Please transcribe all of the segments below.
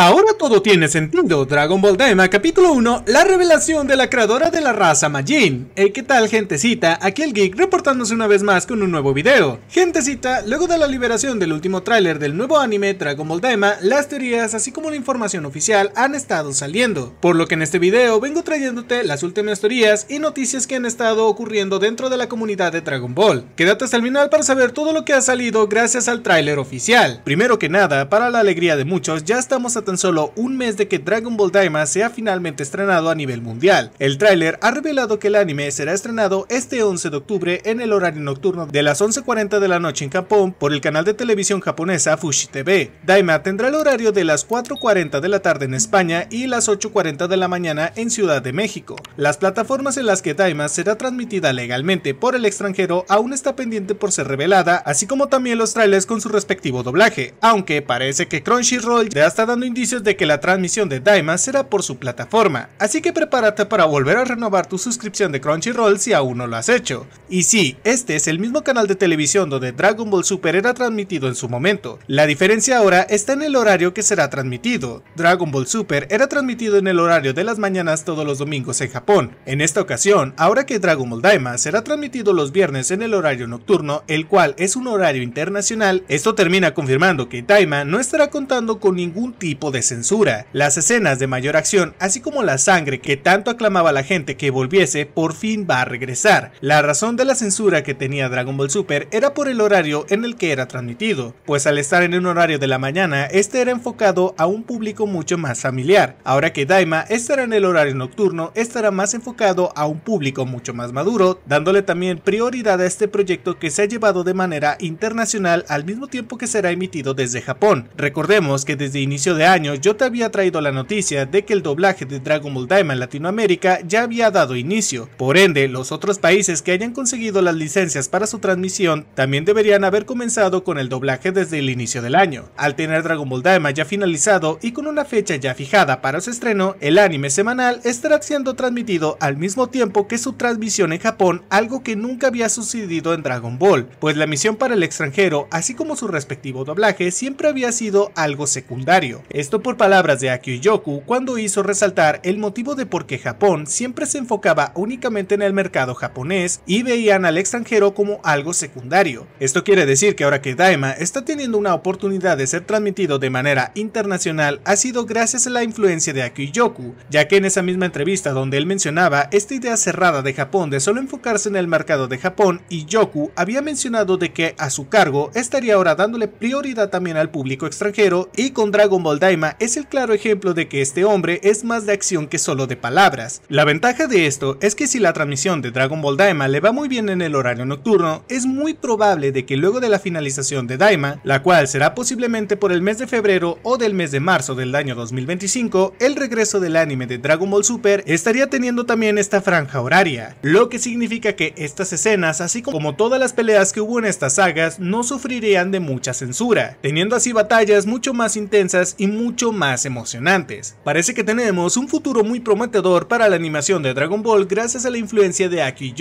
Ahora todo tiene sentido. Dragon Ball Daima capítulo 1, la revelación de la creadora de la raza Majin. Hey, ¿qué tal gentecita? Aquí el Geek reportándose una vez más con un nuevo video. Gentecita, luego de la liberación del último tráiler del nuevo anime Dragon Ball Daima, las teorías así como la información oficial han estado saliendo. Por lo que en este video vengo trayéndote las últimas teorías y noticias que han estado ocurriendo dentro de la comunidad de Dragon Ball. Quédate hasta el final para saber todo lo que ha salido gracias al tráiler oficial. Primero que nada, para la alegría de muchos, ya estamos a tan solo un mes de que Dragon Ball Daima sea finalmente estrenado a nivel mundial. El tráiler ha revelado que el anime será estrenado este 11 de octubre en el horario nocturno de las 11.40 de la noche en Japón por el canal de televisión japonesa Fushi TV. Daima tendrá el horario de las 4.40 de la tarde en España y las 8.40 de la mañana en Ciudad de México. Las plataformas en las que Daima será transmitida legalmente por el extranjero aún está pendiente por ser revelada, así como también los trailers con su respectivo doblaje, aunque parece que Crunchyroll ya está dando de que la transmisión de Daima será por su plataforma, así que prepárate para volver a renovar tu suscripción de Crunchyroll si aún no lo has hecho. Y sí, este es el mismo canal de televisión donde Dragon Ball Super era transmitido en su momento, la diferencia ahora está en el horario que será transmitido. Dragon Ball Super era transmitido en el horario de las mañanas todos los domingos en Japón. En esta ocasión, ahora que Dragon Ball Daima será transmitido los viernes en el horario nocturno, el cual es un horario internacional, esto termina confirmando que Daima no estará contando con ningún tipo de censura. Las escenas de mayor acción, así como la sangre que tanto aclamaba la gente que volviese, por fin va a regresar. La razón de la censura que tenía Dragon Ball Super era por el horario en el que era transmitido, pues al estar en un horario de la mañana, este era enfocado a un público mucho más familiar. Ahora que Daima estará en el horario nocturno, estará más enfocado a un público mucho más maduro, dándole también prioridad a este proyecto que se ha llevado de manera internacional al mismo tiempo que será emitido desde Japón. Recordemos que desde inicio de año yo te había traído la noticia de que el doblaje de Dragon Ball Daima en Latinoamérica ya había dado inicio, por ende los otros países que hayan conseguido las licencias para su transmisión también deberían haber comenzado con el doblaje desde el inicio del año. Al tener Dragon Ball Daima ya finalizado y con una fecha ya fijada para su estreno, el anime semanal estará siendo transmitido al mismo tiempo que su transmisión en Japón, algo que nunca había sucedido en Dragon Ball, pues la misión para el extranjero, así como su respectivo doblaje, siempre había sido algo secundario. Esto por palabras de Yoku cuando hizo resaltar el motivo de por qué Japón siempre se enfocaba únicamente en el mercado japonés y veían al extranjero como algo secundario. Esto quiere decir que ahora que Daima está teniendo una oportunidad de ser transmitido de manera internacional ha sido gracias a la influencia de Yoku, ya que en esa misma entrevista donde él mencionaba esta idea cerrada de Japón de solo enfocarse en el mercado de Japón, y Yoku había mencionado de que a su cargo estaría ahora dándole prioridad también al público extranjero y con Dragon Ball Daima es el claro ejemplo de que este hombre es más de acción que solo de palabras. La ventaja de esto es que si la transmisión de Dragon Ball Daima le va muy bien en el horario nocturno, es muy probable de que luego de la finalización de Daima, la cual será posiblemente por el mes de febrero o del mes de marzo del año 2025, el regreso del anime de Dragon Ball Super estaría teniendo también esta franja horaria, lo que significa que estas escenas, así como todas las peleas que hubo en estas sagas, no sufrirían de mucha censura, teniendo así batallas mucho más intensas y mucho más emocionantes. Parece que tenemos un futuro muy prometedor para la animación de Dragon Ball gracias a la influencia de Aki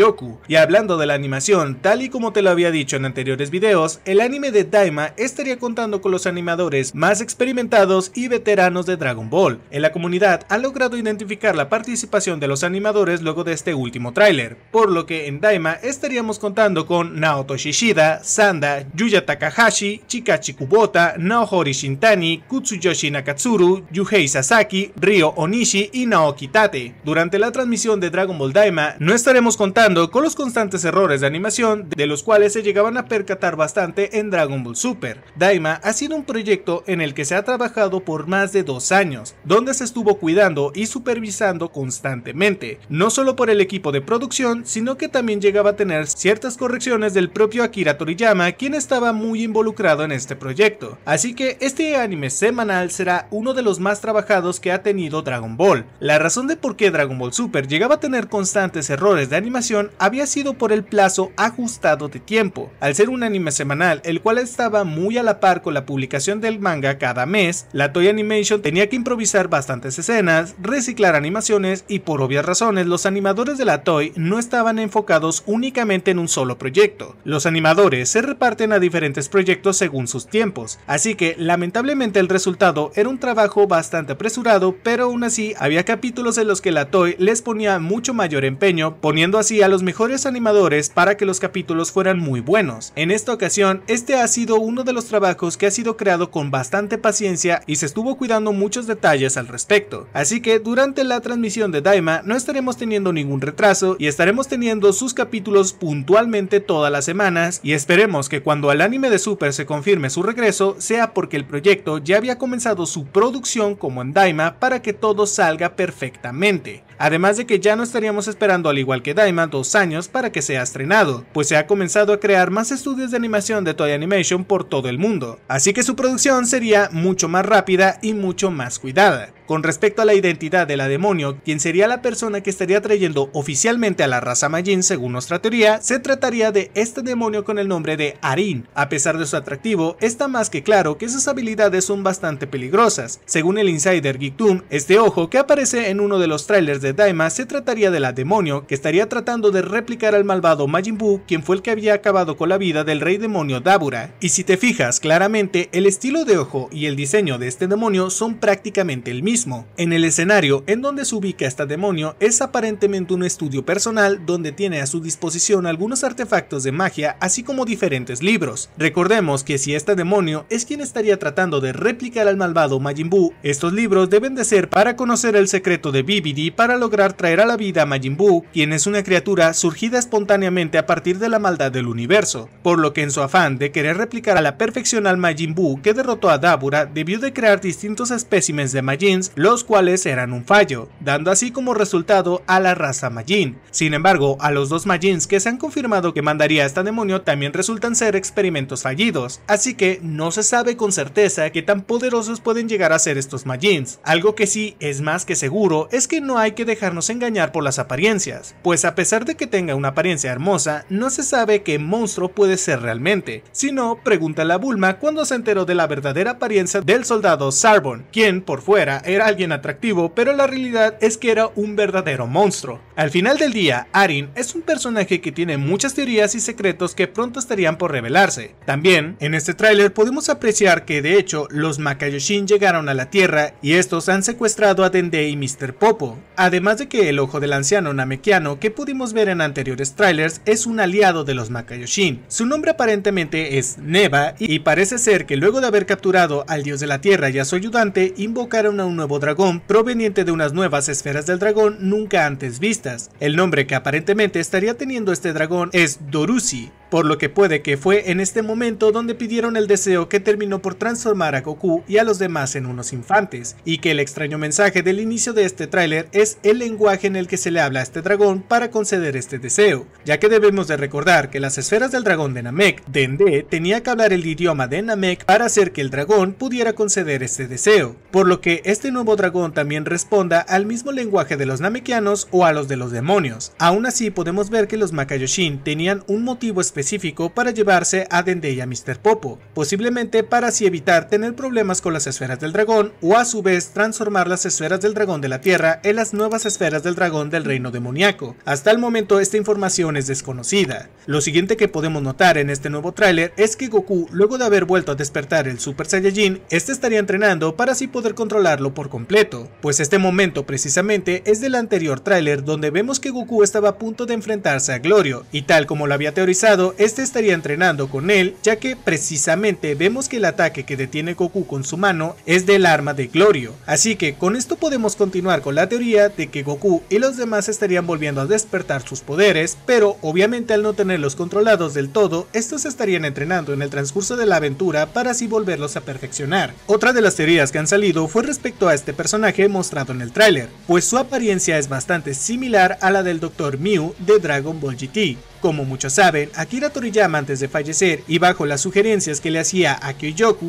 Y hablando de la animación, tal y como te lo había dicho en anteriores videos, el anime de Daima estaría contando con los animadores más experimentados y veteranos de Dragon Ball. En la comunidad ha logrado identificar la participación de los animadores luego de este último tráiler, por lo que en Daima estaríamos contando con Naoto Shishida, Sanda, Yuya Takahashi, Chikachi Kubota, Naohori Shintani, Kutsuyoshi Nakatsuru, Yuhei Sasaki, Ryo Onishi y Naoki Tate. Durante la transmisión de Dragon Ball Daima, no estaremos contando con los constantes errores de animación de los cuales se llegaban a percatar bastante en Dragon Ball Super. Daima ha sido un proyecto en el que se ha trabajado por más de dos años, donde se estuvo cuidando y supervisando constantemente, no solo por el equipo de producción, sino que también llegaba a tener ciertas correcciones del propio Akira Toriyama, quien estaba muy involucrado en este proyecto. Así que este anime semanal será uno de los más trabajados que ha tenido Dragon Ball. La razón de por qué Dragon Ball Super llegaba a tener constantes errores de animación había sido por el plazo ajustado de tiempo. Al ser un anime semanal, el cual estaba muy a la par con la publicación del manga cada mes, la Toy Animation tenía que improvisar bastantes escenas, reciclar animaciones y por obvias razones los animadores de la Toy no estaban enfocados únicamente en un solo proyecto. Los animadores se reparten a diferentes proyectos según sus tiempos, así que lamentablemente el resultado era un trabajo bastante apresurado, pero aún así había capítulos en los que la Toy les ponía mucho mayor empeño, poniendo así a los mejores animadores para que los capítulos fueran muy buenos. En esta ocasión, este ha sido uno de los trabajos que ha sido creado con bastante paciencia y se estuvo cuidando muchos detalles al respecto. Así que durante la transmisión de Daima no estaremos teniendo ningún retraso y estaremos teniendo sus capítulos puntualmente todas las semanas y esperemos que cuando al anime de Super se confirme su regreso sea porque el proyecto ya había comenzado su producción como en para que todo salga perfectamente además de que ya no estaríamos esperando al igual que Daima dos años para que sea estrenado, pues se ha comenzado a crear más estudios de animación de Toy Animation por todo el mundo, así que su producción sería mucho más rápida y mucho más cuidada. Con respecto a la identidad de la demonio, quien sería la persona que estaría trayendo oficialmente a la raza Majin según nuestra teoría, se trataría de este demonio con el nombre de Arin. A pesar de su atractivo, está más que claro que sus habilidades son bastante peligrosas. Según el insider Doom, este ojo que aparece en uno de los trailers de Daima se trataría de la demonio, que estaría tratando de replicar al malvado Majin Buu, quien fue el que había acabado con la vida del rey demonio Dabura. Y si te fijas claramente, el estilo de ojo y el diseño de este demonio son prácticamente el mismo. En el escenario en donde se ubica este demonio es aparentemente un estudio personal donde tiene a su disposición algunos artefactos de magia así como diferentes libros. Recordemos que si este demonio es quien estaría tratando de replicar al malvado Majin Buu, estos libros deben de ser para conocer el secreto de Bibidi para lograr traer a la vida a Majin Buu, quien es una criatura surgida espontáneamente a partir de la maldad del universo, por lo que en su afán de querer replicar a la perfección al Majin Buu que derrotó a Dabura, debió de crear distintos espécimes de Majins, los cuales eran un fallo, dando así como resultado a la raza Majin. Sin embargo, a los dos Majins que se han confirmado que mandaría a este demonio también resultan ser experimentos fallidos, así que no se sabe con certeza qué tan poderosos pueden llegar a ser estos Majins. Algo que sí es más que seguro es que no hay que dejarnos engañar por las apariencias, pues a pesar de que tenga una apariencia hermosa, no se sabe qué monstruo puede ser realmente. Si no, la Bulma cuando se enteró de la verdadera apariencia del soldado Sarbon, quien por fuera era alguien atractivo, pero la realidad es que era un verdadero monstruo. Al final del día, Arin es un personaje que tiene muchas teorías y secretos que pronto estarían por revelarse. También, en este tráiler podemos apreciar que de hecho los Makayoshin llegaron a la Tierra y estos han secuestrado a Dende y Mr. Popo. Además de que el ojo del anciano Namekiano que pudimos ver en anteriores trailers es un aliado de los Makayoshin. Su nombre aparentemente es Neva y parece ser que luego de haber capturado al dios de la tierra y a su ayudante invocaron a un nuevo dragón proveniente de unas nuevas esferas del dragón nunca antes vistas. El nombre que aparentemente estaría teniendo este dragón es Dorusi, por lo que puede que fue en este momento donde pidieron el deseo que terminó por transformar a Goku y a los demás en unos infantes, y que el extraño mensaje del inicio de este tráiler es el lenguaje en el que se le habla a este dragón para conceder este deseo, ya que debemos de recordar que las esferas del dragón de Namek, Dende, tenía que hablar el idioma de Namek para hacer que el dragón pudiera conceder este deseo, por lo que este nuevo dragón también responda al mismo lenguaje de los namekianos o a los de los demonios. Aún así podemos ver que los Makayoshin tenían un motivo específico para llevarse a Dende y a Mr. Popo, posiblemente para así evitar tener problemas con las esferas del dragón o a su vez transformar las esferas del dragón de la tierra en las nuevas esferas del dragón del reino demoníaco. Hasta el momento esta información es desconocida. Lo siguiente que podemos notar en este nuevo tráiler es que Goku, luego de haber vuelto a despertar el Super Saiyajin, este estaría entrenando para así poder controlarlo por completo, pues este momento precisamente es del anterior tráiler donde vemos que Goku estaba a punto de enfrentarse a Glorio, y tal como lo había teorizado, este estaría entrenando con él, ya que precisamente vemos que el ataque que detiene Goku con su mano es del arma de Glorio. Así que con esto podemos continuar con la teoría de que Goku y los demás estarían volviendo a despertar sus poderes, pero obviamente al no tenerlos controlados del todo, estos estarían entrenando en el transcurso de la aventura para así volverlos a perfeccionar. Otra de las teorías que han salido fue respecto a este personaje mostrado en el tráiler, pues su apariencia es bastante similar a la del Dr. Mew de Dragon Ball GT, como muchos saben, Akira Toriyama antes de fallecer y bajo las sugerencias que le hacía a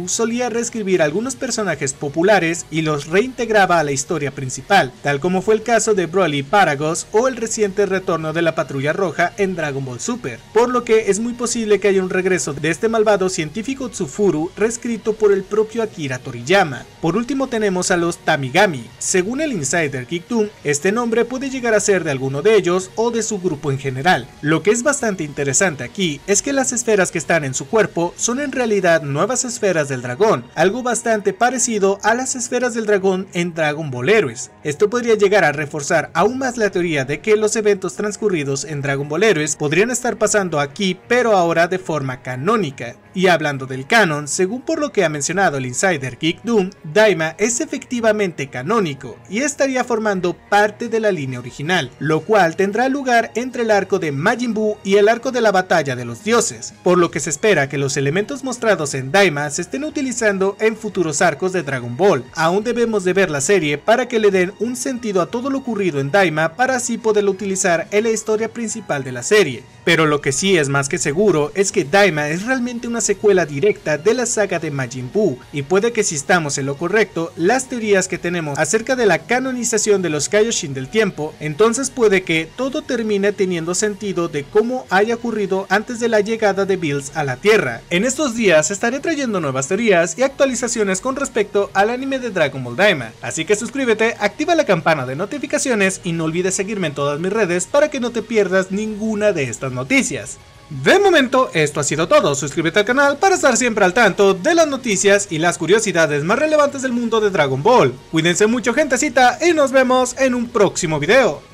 solía reescribir algunos personajes populares y los reintegraba a la historia principal, tal como fue el caso de Broly Paragos o el reciente retorno de la Patrulla Roja en Dragon Ball Super, por lo que es muy posible que haya un regreso de este malvado científico Tsufuru reescrito por el propio Akira Toriyama. Por último tenemos a los Tamigami. Según el insider Kiktoon, este nombre puede llegar a ser de alguno de ellos o de su grupo en general, lo que es es bastante interesante aquí es que las esferas que están en su cuerpo son en realidad nuevas esferas del dragón, algo bastante parecido a las esferas del dragón en Dragon Ball Heroes. Esto podría llegar a reforzar aún más la teoría de que los eventos transcurridos en Dragon Ball Heroes podrían estar pasando aquí pero ahora de forma canónica, y hablando del canon, según por lo que ha mencionado el insider Geek Doom, Daima es efectivamente canónico y estaría formando parte de la línea original, lo cual tendrá lugar entre el arco de Majin Buu y el arco de la batalla de los dioses, por lo que se espera que los elementos mostrados en Daima se estén utilizando en futuros arcos de Dragon Ball. Aún debemos de ver la serie para que le den un sentido a todo lo ocurrido en Daima para así poderlo utilizar en la historia principal de la serie. Pero lo que sí es más que seguro es que Daima es realmente una secuela directa de la saga de Majin Buu, y puede que si estamos en lo correcto, las teorías que tenemos acerca de la canonización de los Kaioshin del tiempo, entonces puede que todo termine teniendo sentido de cómo haya ocurrido antes de la llegada de Bills a la Tierra. En estos días estaré trayendo nuevas teorías y actualizaciones con respecto al anime de Dragon Ball Daima, así que suscríbete, activa la campana de notificaciones y no olvides seguirme en todas mis redes para que no te pierdas ninguna de estas noticias noticias. De momento, esto ha sido todo. Suscríbete al canal para estar siempre al tanto de las noticias y las curiosidades más relevantes del mundo de Dragon Ball. Cuídense mucho, gentecita, y nos vemos en un próximo video.